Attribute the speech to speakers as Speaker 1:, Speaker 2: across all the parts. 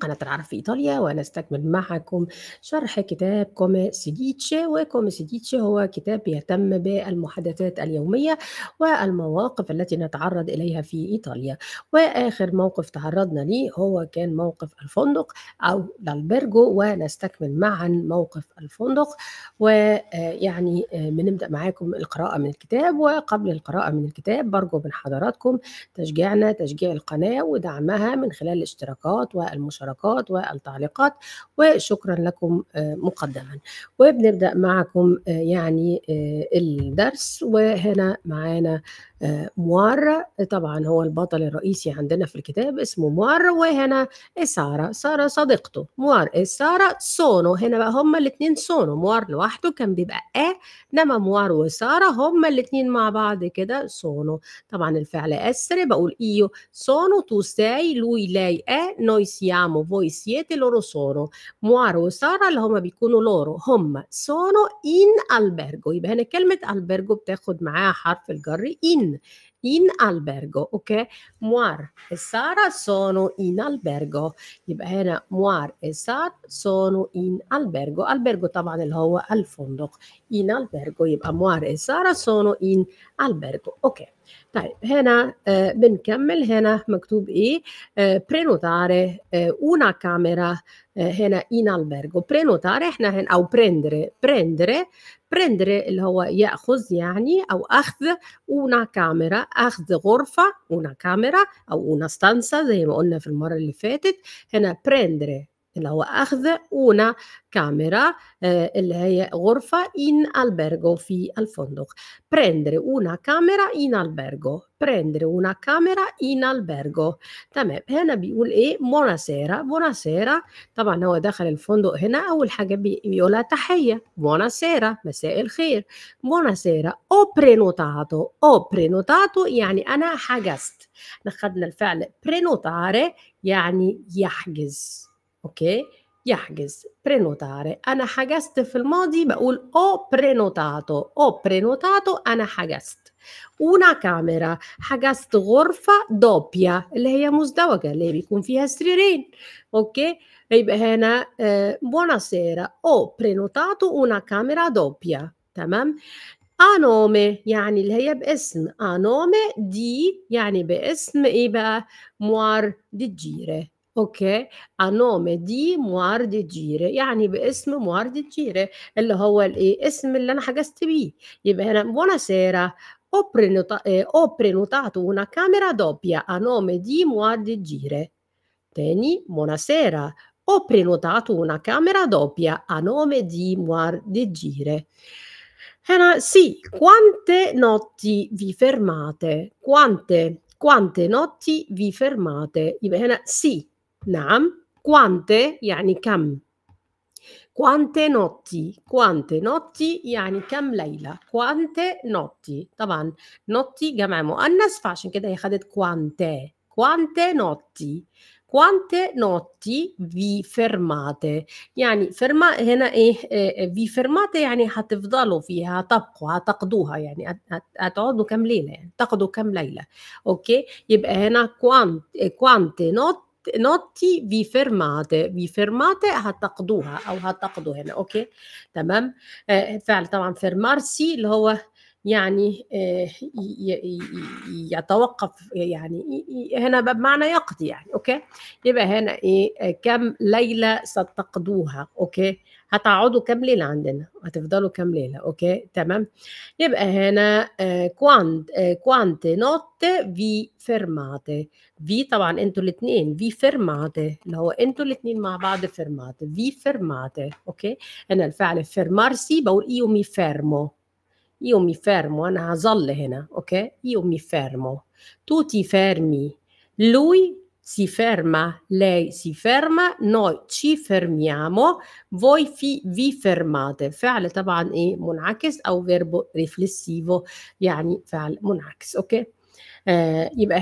Speaker 1: قناة العرب في إيطاليا ونستكمل معكم شرح كتاب كومي سيديتشي وكومي سيديتشي هو كتاب يهتم بالمحادثات اليومية والمواقف التي نتعرض إليها في إيطاليا وآخر موقف تعرضنا ليه هو كان موقف الفندق أو البرجو ونستكمل معا موقف الفندق ويعني بنبدأ معاكم القراءة من الكتاب وقبل القراءة من الكتاب برجو من حضراتكم تشجيعنا تشجيع القناة ودعمها من خلال الاشتراكات والمشاركات الحركات والتعليقات وشكرا لكم آه، مقدما وبنبدأ معكم آه، يعني آه، الدرس وهنا معانا موارة طبعا هو البطل الرئيسي عندنا في الكتاب اسمه موارة وهنا سارة سارة صديقته موار سارة سونو هنا بقى هما الاثنين سونو موار لوحده كان بيبقى آ إنما موار وسارة هما الاثنين مع بعض كده سونو طبعا الفعل أسر بقول إيو سونو تو ساي لوي لاي آ نوي سيامو فوي سيتي لورو سونو موار وسارة اللي هما بيكونوا لورو هما سونو إن ألبرجو يبقى هنا كلمة ألبرجو بتاخد معاها حرف الجر إن in, in albergo, ok? Muar e Sara sono in albergo. يبقى Muar e Sara sono in albergo. Albergo tava اللي هو الفندق. In albergo يبقى Muar e Sara sono in albergo. Ok. طيب هنا آه، بنكمل هنا مكتوب ايه برينوتاري آه، آه، una camera هنا in albergo برينوتare احنا هنا او prendere prendere prendere اللي هو ياخذ يعني او اخذ una camera اخذ غرفه una camera او una stanza زي ما قلنا في المره اللي فاتت هنا prendere اللي هو اخذ اونا آه، كاميرا اللي هي غرفه ان البرغو في الفندق prendere اونا كاميرا ان البرغو prendere اونا كاميرا ان البرغو تمام هنا بيقول ايه بوناسيرا بوناسيرا طبعا هو دخل الفندق هنا اول حاجه بيقولها تحيه بوناسيرا مساء الخير بوناسيرا او برينوتاتو او برينوتاتو يعني انا حجزت أخذنا الفعل برينوتاري يعني يحجز اوكي يحجز prenotare انا حجزت في الماضي بقول او prenotato او prenotato انا حجزت una camera حجزت غرفة دوبيا اللي هي مزدوجة اللي بيكون فيها سريرين اوكي يبقى هنا buonasera او prenotato una camera doppia تمام nome يعني اللي هي باسم nome دي يعني باسم ايه بقى موار دي جيره أوكي a nome di معارضة جيرة يعني باسم معارضة جيرة اللي هو الايه اسم اللي انا حجزت بيه يبقى هنا buonasera ho, prenota- eh, ho prenotato una camera doppia a nome di معارضة جيرة تاني buonasera ho prenotato una camera doppia a nome di معارضة هنا sì quante notti vi fermate quante quante notti vi fermate يبقى هنا sì نعم كوانتي يعني كم كوانتي نوتي كوانتي نوتي يعني كم ليلة كوانتي نوتي طبعا نوتي جمع مؤنث فعشان كده هي خدت كوانتي كوانتي نوتي كوانتي نوتي في فرماتي يعني فرما هنا ايه, في آه، فرماتي آه، يعني هتفضلوا فيها هتبقوا هتقضوها يعني هتقعدوا كم ليله يعني تقضوا كم ليله اوكي يبقى هنا كوانتي نوتي نوتي في فرماتي في فرماتي هتقضوها او هتقضوا هنا اوكي تمام فعل طبعا فرمارسي اللي هو يعني آه، يتوقف يعني هنا بمعنى يقضي يعني اوكي يبقى هنا ايه كم ليله ستقضوها اوكي هتقعدوا كم ليله عندنا هتفضلوا كم ليله اوكي تمام يبقى هنا كوانت كوانت نوت في فيرماتي في طبعا انتوا الاثنين في فيرماتي اللي هو انتوا الاثنين مع بعض فيرماتي في فيرماتي اوكي هنا الفعل فيرمارسي بقول ايو مي فيرمو io mi fermo, انا هظل هنا, ok? Io mi fermo. Tu ti fermi. Lui si ferma, lei si ferma, noi ci fermiamo, voi fi, vi fermate. فعل طبعا ايه منعكس او فيربو ريفلسيفو يعني فعل منعكس, اوكي؟ okay? آه eh, يبقى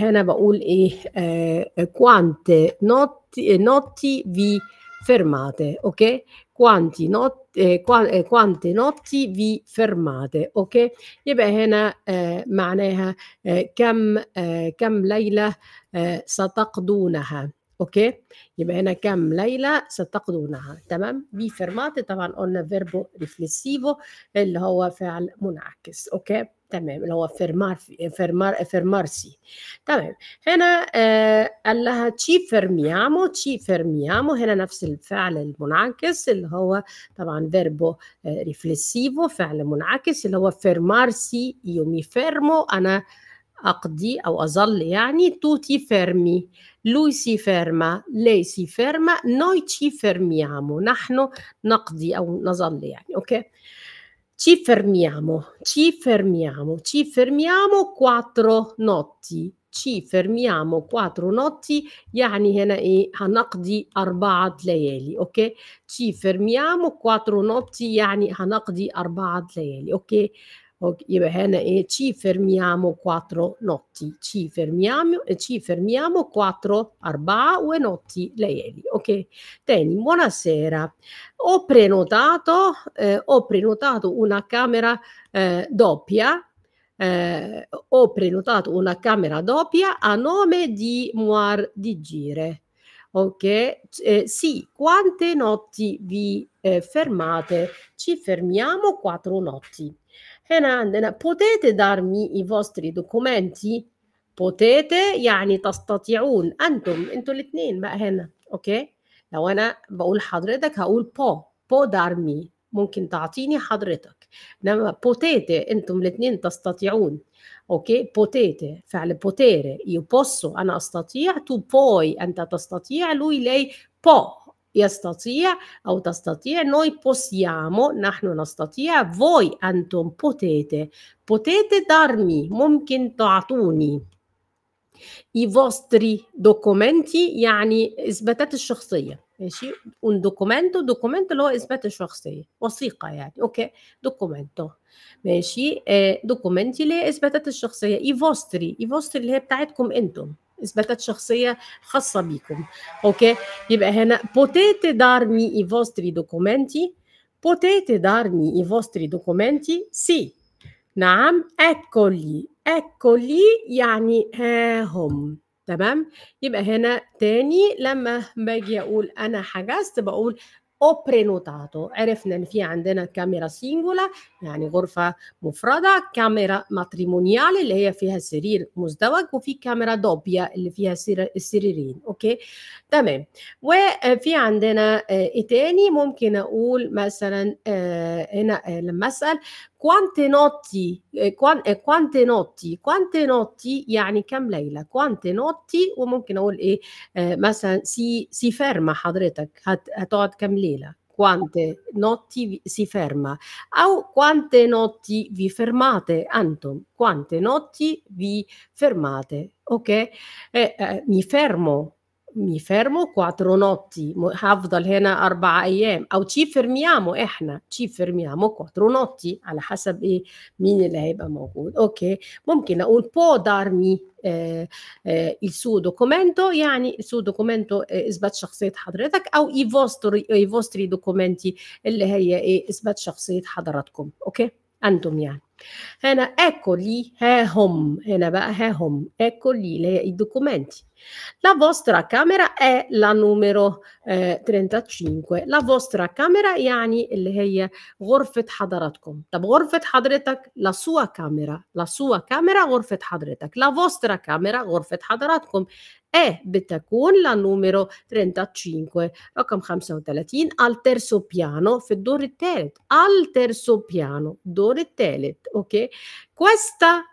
Speaker 1: eh, quante notti, eh, notti vi fermate, ok? quanti not, eh, qua, eh, quante notti vi fermate اوكي يبقى هنا آه معناها آه كم آه كم ليله آه ستقضونها اوكي يبقى هنا كم ليله ستقضونها تمام بي فرماتي طبعا قلنا فيربو ريفليسيفو اللي هو فعل منعكس اوكي تمام اللي هو فيرمار فيرمار فيرمارسي تمام هنا آه قال لها تشي فيرميامو تشي فيرميامو هنا نفس الفعل المنعكس اللي هو طبعا فيربو آه ريفليسيفو فعل منعكس اللي هو فيرمارسي يومي فيرمو انا أقضي أو أظل يعني توتي فيرمي لوي سي فيرما لي سي فيرما نوي تشي فيرميامو نحن نقضي أو نظل يعني أوكي Ci fermiamo, ci fermiamo, ci fermiamo quattro notti. Ci fermiamo quattro notti, يعني هنا ايه هنقضي أربعة ليالي، ci fermiamo quattro notti, يعني هنقضي أربعة ليالي، ok? e ci fermiamo quattro notti. Ci fermiamo e ci fermiamo quattro arba ue notti leieli. Ok, Teni, buonasera. Ho prenotato, eh, ho prenotato una camera eh, doppia. Eh, ho prenotato una camera doppia a nome di Muar di Gire. Ok, eh, sì, quante notti vi eh, fermate? Ci fermiamo quattro notti. هنا عندنا potete darmi i vostri documenti potete يعني تستطيعون انتم انتوا الاثنين بقى هنا اوكي لو انا بقول حضرتك هقول بو بو دارمي ممكن تعطيني حضرتك انما بوتيتي انتم الاثنين تستطيعون اوكي بوتيتي فعل بوتيري بوسو انا استطيع تو بوي انت تستطيع لوي لي بو يستطيع أو تستطيع noi possiamo نحن نستطيع voi أنتم potete potete darmi ممكن تعطوني i vostri documenti يعني إثباتات الشخصية ماشي un documento documento اللي هو إثبات الشخصية وثيقة يعني أوكي documento ماشي دوكومنتي اللي هي إثباتات الشخصية i vostri i vostri اللي هي بتاعتكم أنتم اثباتات شخصيه خاصه بيكم اوكي يبقى هنا potete darmi i vostri documenti potete darmi i vostri documenti sì نعم اكولي اكولي يعني ها هم تمام يبقى هنا تاني لما باجي اقول انا حجزت بقول او برينوتاتو عرفنا ان في عندنا كاميرا سينجولا يعني غرفه مفرده كاميرا ماتريمونيال اللي هي فيها سرير مزدوج وفي كاميرا دوبيا اللي فيها السريرين اوكي تمام وفي عندنا ايه تاني ممكن اقول مثلا هنا لما اسال quante notti eh, كوان, eh, quante notti quante notti يعني كم ليله quante notti وممكن اقول ايه eh, مثلا si, si ferma حضرتك هت, هتقعد كم ليله quante notti si ferma o quante notti vi fermate Anton quante notti vi fermate ok eh, eh mi fermo مي فيرمو quattro notti هفضل هنا أربع أيام أو تشي fermiamo إحنا تشي fermiamo quattro notti على حسب إيه مين اللي هيبقى موجود أوكي ممكن أقول بو دارمي آه آه il suo documento يعني il suo documento آه، إثبات شخصية حضرتك أو i vostri i vostri documenti اللي هي إيه إثبات شخصية حضراتكم أوكي أنتم يعني هنا eccoli هم هنا بقى ها هم eccoli i documenti la vostra camera è la numero eh, 35 la vostra camera يعني اللي هي غرفة حضراتكم طب غرفة حضرتك la sua camera la sua camera غرفة حضرتك la vostra camera غرفة حضراتكم è بتكون la numero 35 رقم 35 al terzo piano في الدور الثالث al terzo piano الدور الثالث ok? Questa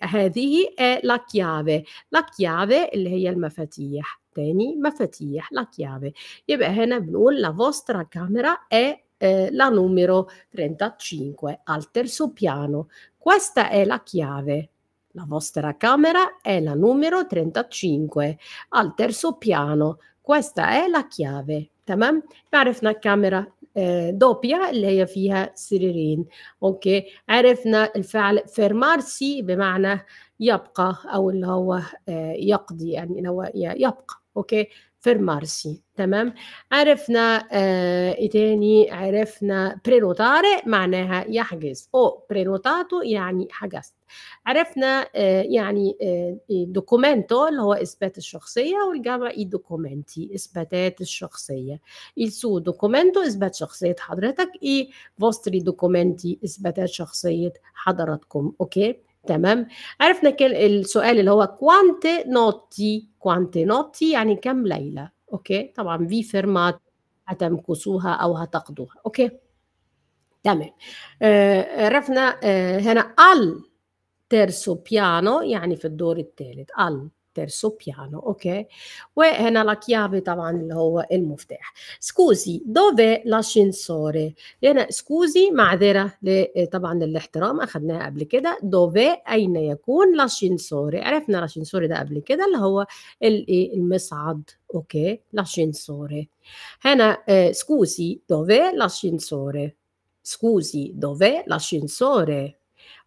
Speaker 1: هذه la chiave la chiave اللي هي المفاتيح تاني مفاتيح la chiave يبقى هنا بنقول la vostra camera è eh, la numero 35 al terzo piano questa è la chiave la vostra camera è la numero 35 al terzo piano questa è la chiave تمام عرفنا camera آه، دوبيا اللي هي فيها سريرين اوكي عرفنا الفعل فيرمارسي بمعنى يبقى او اللي هو آه، يقضي يعني اللي هو يبقى اوكي فيرمارسي تمام عرفنا آه ايه تاني عرفنا برينوتاري معناها يحجز او برينوتاتو يعني حجزت عرفنا آه يعني آه دوكومنتو إيه، اللي هو اثبات الشخصيه والجمع اي دوكومنتي اثباتات الشخصيه السو دوكومنتو اثبات شخصيه حضرتك اي فوستري دوكومنتي اثباتات شخصيه حضراتكم اوكي تمام عرفنا السؤال اللي هو كوانتي نوتي كوانتي نوتي يعني كم ليله اوكي طبعا في فيرمات هتمكسوها او هتقضوها اوكي تمام آه، عرفنا آه، هنا ال تيرسو بيانو يعني في الدور الثالث ال terzo piano, ok? وهنا la chiave طبعا اللي هو المفتاح. سكوزي dove l'ascensore? Scusi, سكوزي معذرة طبعا للاحترام أخدناها قبل كده dove أين يكون l'ascensore؟ Arefna l'ascensore da قبل كده اللي il المصعد ok? l'ascensore هنا eh, scusi dov'è l'ascensore scusi dov'è l'ascensore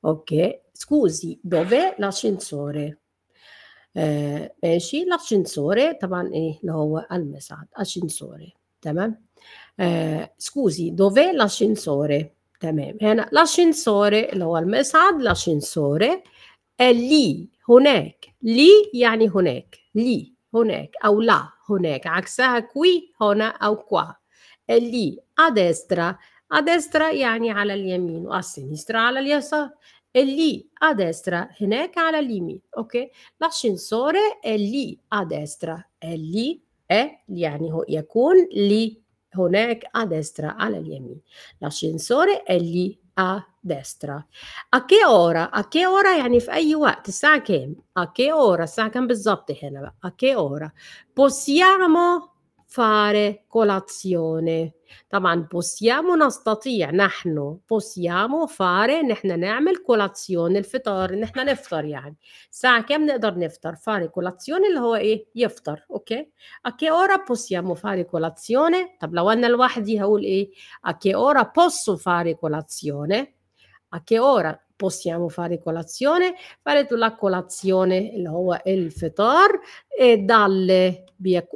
Speaker 1: ok scusi dov'è l'ascensore ماشي الاسانسير طبعا ايه اللي هو المصعد اسانسير تمام آه سcusi dov'è l'ascensore تمام هنا l'ascensore اللي هو المصعد l'ascensore è lì هناك لي يعني هناك لي هناك او لا هناك عكسها كوي هنا او كوا è lì a destra a destra يعني على اليمين وa sinistra على اليسار è lì a destra, هناك alla Limi, ok? L'ascensore è lì a destra, è lì, è يعني هو lì, لي هناك a destra alla Limi. L'ascensore è lì a destra. A che ora? A che ora يعني في أي وقت؟ الساعة كام؟ A che ora? الساعة che بالظبط هنا بقى؟ A che ora? Possiamo fare colazione. طبعا بوسيامو نستطيع نحن بوسيامو فاري نحن نعمل كولاتسيون الفطار نحن نفطر يعني ساعة كم نقدر نفطر فاري كولاتسيون اللي هو ايه يفطر اوكي اكي اورا بوسيامو فاري كولاتسيون طب لو انا لوحدي هقول ايه اكي اورا بوسو فاري كولاتسيون a che ora possiamo fare colazione, fare tu la colazione, e il fetor, e dalle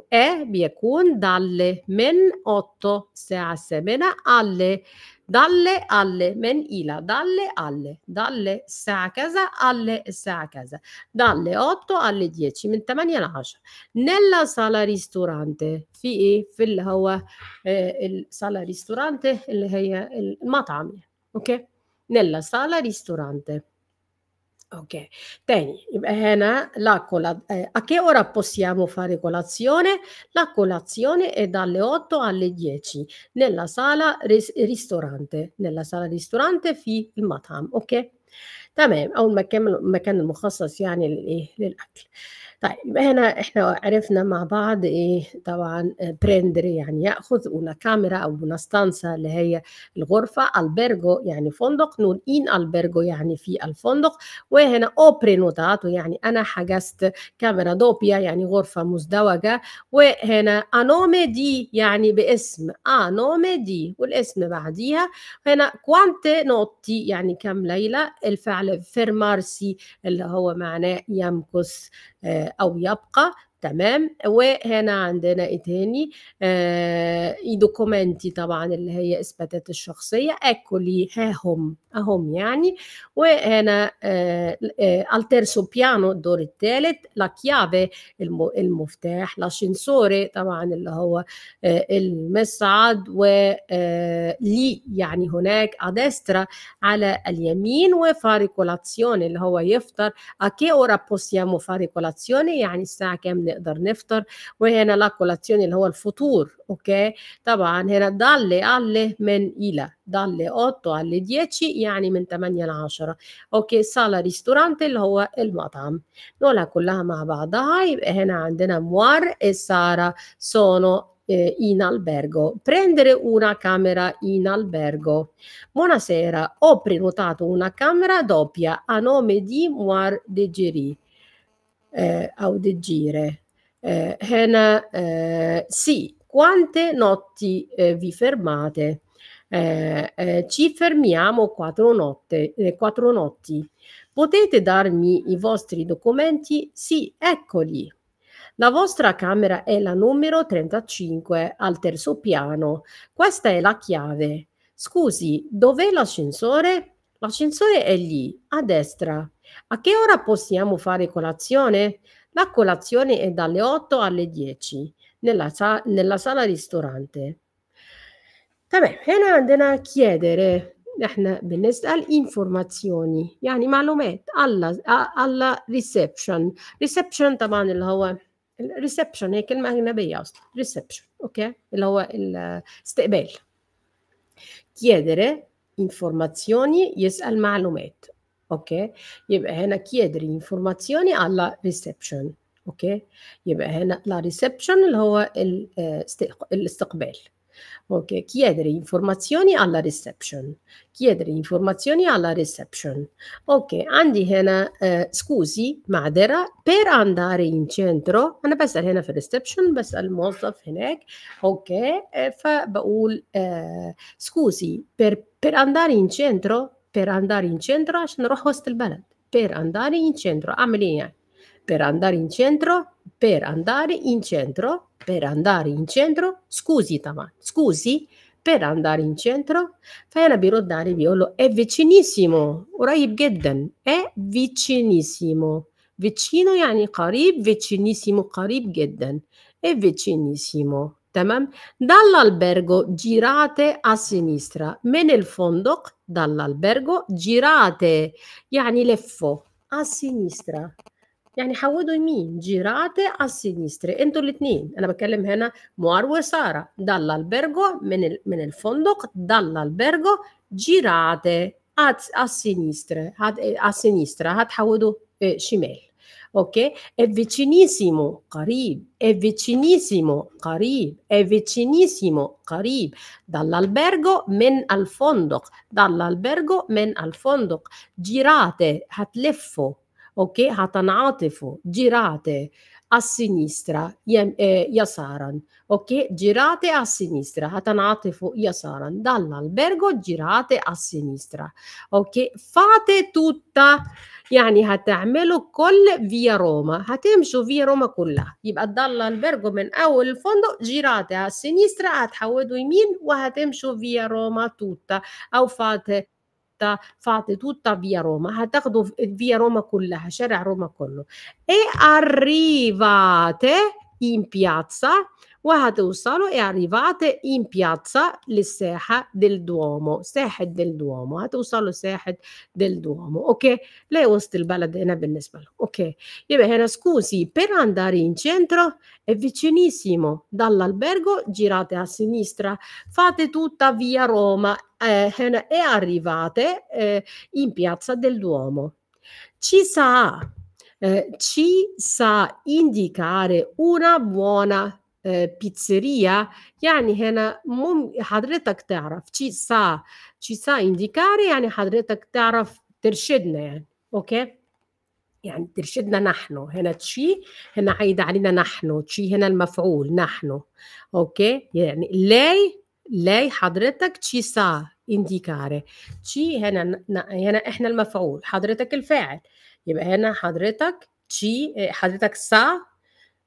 Speaker 1: e biekun, dalle men 8 sea semena alle dalle alle men ila dalle alle dalle الساعة casa alle الساعة casa dalle 8 alle 10 من 8 ل nella sala ristorante fi ايه في اللي sala ristorante il eh, matami ok nella sala ristorante. Ok, Teni, bene, la cola- eh, a che ora possiamo fare colazione? La colazione è dalle 8 alle 10 nella sala res- ristorante. Nella sala ristorante في المطعم. Ok, تمام. أو المكان المكان المخصص يعني للإيه؟ للأكل. طيب هنا احنا عرفنا مع بعض ايه طبعا آه، بريندر يعني ياخذ ونا كاميرا او ستانسا اللي هي الغرفه البرجو يعني فندق نور ان البرجو يعني في الفندق وهنا او برينوتاتو يعني انا حجزت كاميرا دوبيا يعني غرفه مزدوجه وهنا انومي دي يعني باسم انومي دي والاسم بعديها هنا كوانتي نوتي يعني كم ليله الفعل فيرمارسي اللي هو معناه يمكث آه، أو يبقى تمام وهنا عندنا ايه تاني اي آه، دوكومنتي طبعا اللي هي اثباتات الشخصيه اكولي ها هم اهم يعني وهنا آه آه بيانو الدور الثالث لا كيافي المفتاح لاشينسوري طبعا اللي هو آه، المصعد و آه، لي يعني هناك ادسترا على اليمين وفاريكولاتسيوني اللي هو يفطر اكي اورا بوسيامو فاريكولاتسيوني يعني الساعه كام نقدر نفطر وهنا لا كولاتيون اللي هو الفطور اوكي طبعا هنا دالي alle من إلى dalle 8 alle 10 يعني من 8 ل 10 اوكي صاله ريستورانت اللي هو المطعم دول كلها مع بعضها يبقى هنا عندنا موار e Sara sono eh, in albergo prendere una camera in albergo buonasera ho prenotato una camera doppia a nome di Moir de Giri eh, Audegire eh, Hena, eh, sì, quante notti eh, vi fermate? Eh, eh, ci fermiamo quattro, notte, eh, quattro notti. Potete darmi i vostri documenti? Sì, eccoli. La vostra camera è la numero 35 al terzo piano. Questa è la chiave. Scusi, dov'è l'ascensore? L'ascensore è lì, a destra. A che ora possiamo fare colazione? La colazione è dalle 8 alle 10 nella, nella sala ristorante. تمام هنا عندنا chiedere احنا eh, بنسأل informazioni يعني معلومات على alla reception reception طبعا اللي هو reception هي كلمة أجنبية أصلا reception أوكي اللي هو الاستقبال chiedere informazioni yes al معلومات ok? يبقى هنا informazioni alla reception ok? يبقى هنا لا reception اللي هو eh, Ok, chiedere informazioni alla reception chiedere informazioni alla reception Ok, عندي هنا آه سكوزي معذره per andare in centro انا بسال هنا في الريسبشن بسال الموظف هناك اوكي آه فبقول آه سكوزي per per andare in centro per andare in centro باش نروح وسط البلد per andare in centro اعملي يعني eh. per andare in centro per andare in centro per andare in centro scusi طبعا scusi per andare in centro fai la عليه بيقول له è vicinissimo قريب جدا è vicinissimo vicino يعني قريب vicinissimo قريب Gedden, è vicinissimo تمام dall'albergo girate a sinistra من الفندق dall'albergo girate يعني لفوا a sinistra يعني حودوا يمين جيراتي على السينيستري انتوا الاثنين انا بتكلم هنا موار وساره دالا البرجو من ال... من الفندق دالا البرجو جيراتي على السينيستري هات على السينيسترا هتحودوا شمال ok? È vicinissimo, qarib, è vicinissimo, qarib, è vicinissimo, qarib. Dall'albergo men al fondoq, dall'albergo men al fondoq. Girate, hatleffo, ok? Hatanatefo, girate a sinistra, Yasaran, ok? Girate a sinistra, Hatanatefu Yasaran, dall'albergo girate a sinistra, ok? Fate tutta, يعني هتعملوا كل فيا روما هتمشوا فيا روما كلها يبقى تضلوا البرجو من اول الفندق جيرات على السينيسترا هتحودوا يمين وهتمشوا فيا روما توتا او فات fate tutta via Roma, via Roma كلها شارع روما كله e arrivate in piazza وهتوصلوا e arrivate in piazza للساحة del Duomo ساحة del Duomo هتوصلوا ساحة del Duomo اوكي ليه وسط البلد هنا بالنسبة له اوكي يبقى هنا scusi per andare in centro è vicinissimo dall'albergo girate a sinistra fate tutta via Roma eh, eh e arrivate eh, in piazza del Duomo ci sa eh, ci sa indicare una buona آه، بيتزيريا يعني هنا مم حضرتك تعرف تشي سا تشي سا انديكاري يعني حضرتك تعرف ترشدنا يعني اوكي يعني ترشدنا نحن هنا تشي هنا عايدة علينا نحن تشي هنا المفعول نحن اوكي يعني لاي لاي حضرتك تشي سا انديكاري تشي هنا هنا احنا المفعول حضرتك الفاعل يبقى هنا حضرتك تشي آه، حضرتك سا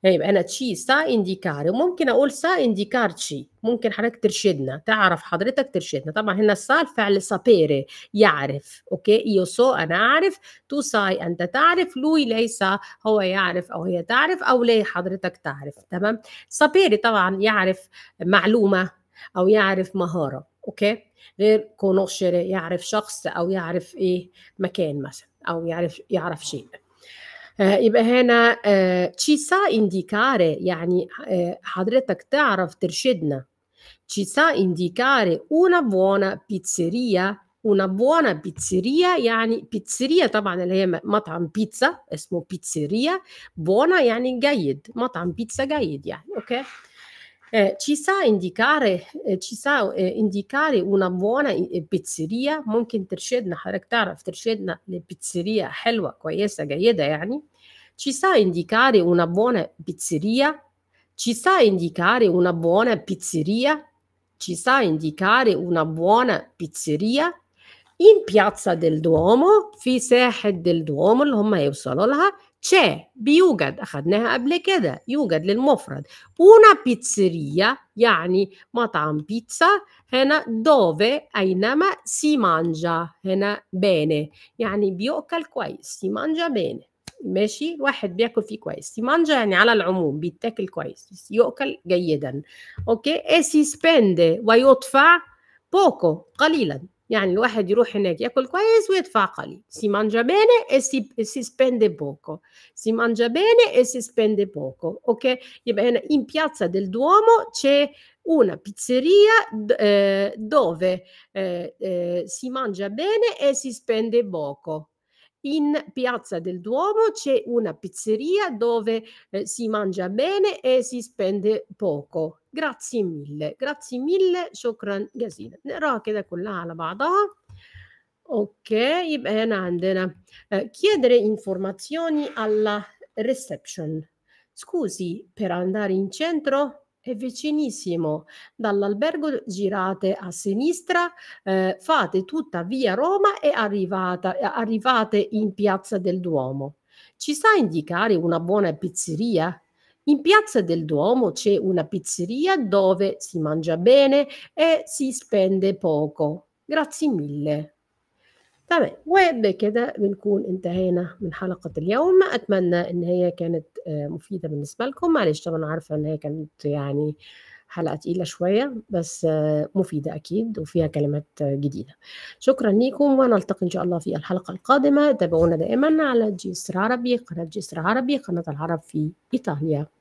Speaker 1: طيب انا تشي سا انديكار وممكن اقول سا انديكار تشي ممكن حضرتك ترشدنا تعرف حضرتك ترشدنا طبعا هنا السا الفعل سابيري يعرف اوكي يو سو انا اعرف تو ساي انت تعرف لوي ليس هو يعرف او هي تعرف او لي حضرتك تعرف تمام سابيري طبعا يعرف معلومه او يعرف مهاره اوكي غير كونوشري يعرف شخص او يعرف ايه مكان مثلا او يعرف يعرف شيء آه، يبقى هنا تشيسا آه، انديكاري يعني آه، حضرتك تعرف ترشدنا تشيسا انديكاري اونا بوانا بيتسيريا اونا بوانا بيتسيريا يعني بيتسيريا طبعا اللي هي مطعم بيتزا اسمه بيتزيريا بونا يعني جيد مطعم بيتزا جيد يعني اوكي okay. Eh, ci sa indicare eh, ci sa eh, indicare una buona eh, pizzeria, ممكن ترشدنا حضرتك تعرف ترشدنا لبيتزيريا حلوه كويسه جيده يعني ci sa indicare una buona pizzeria ci sa indicare una buona pizzeria ci sa indicare una buona pizzeria in piazza del Duomo في ساحة del Duomo اللي هم هيوصلوا لها c'è بيوجد أخذناها قبل كده يوجد للمفرد اونا بيتسيريا يعني مطعم بيتزا هنا دوفي أينما سي مانجا هنا بيني يعني بيؤكل كويس سي مانجا bene ماشي واحد بياكل فيه كويس سي مانجا يعني على العموم بيتاكل كويس يؤكل جيدا أوكي اي e سي spende ويدفع بوكو قليلا يعني الواحد يروح هناك ياكل كويس ويدفع قليل si mangia bene e si, e si spende poco si mangia bene e si spende poco يبقى هنا in piazza del Duomo c'è una pizzeria eh, dove eh, eh, si mangia bene e si spende poco in Piazza del Duomo c'è una pizzeria dove eh, si mangia bene e si spende poco grazie mille, grazie mille شكرا جزيلا نقراها che da quella بعضها اوكي يبقى هنا عندنا chiedere informazioni alla reception scusi per andare in centro è vicinissimo dall'albergo girate a sinistra eh, fate tutta via Roma e arrivata, eh, arrivate in piazza del Duomo ci sa indicare una buona pizzeria In piazza del Duomo c'è una pizzeria dove si mangia bene e si spende poco. Grazie mille. تمام وبكده بنكون انتهينا من حلقة اليوم أتمنى إن هي كانت مفيدة بالنسبة لكم معلش طبعا عارفة إن هي كانت يعني حلقة تقيلة شوية بس مفيدة أكيد وفيها كلمات جديدة شكرا لكم ونلتقي إن شاء الله في الحلقة القادمة تابعونا دائما على جسر عربي قناة جسر عربي قناة العرب في إيطاليا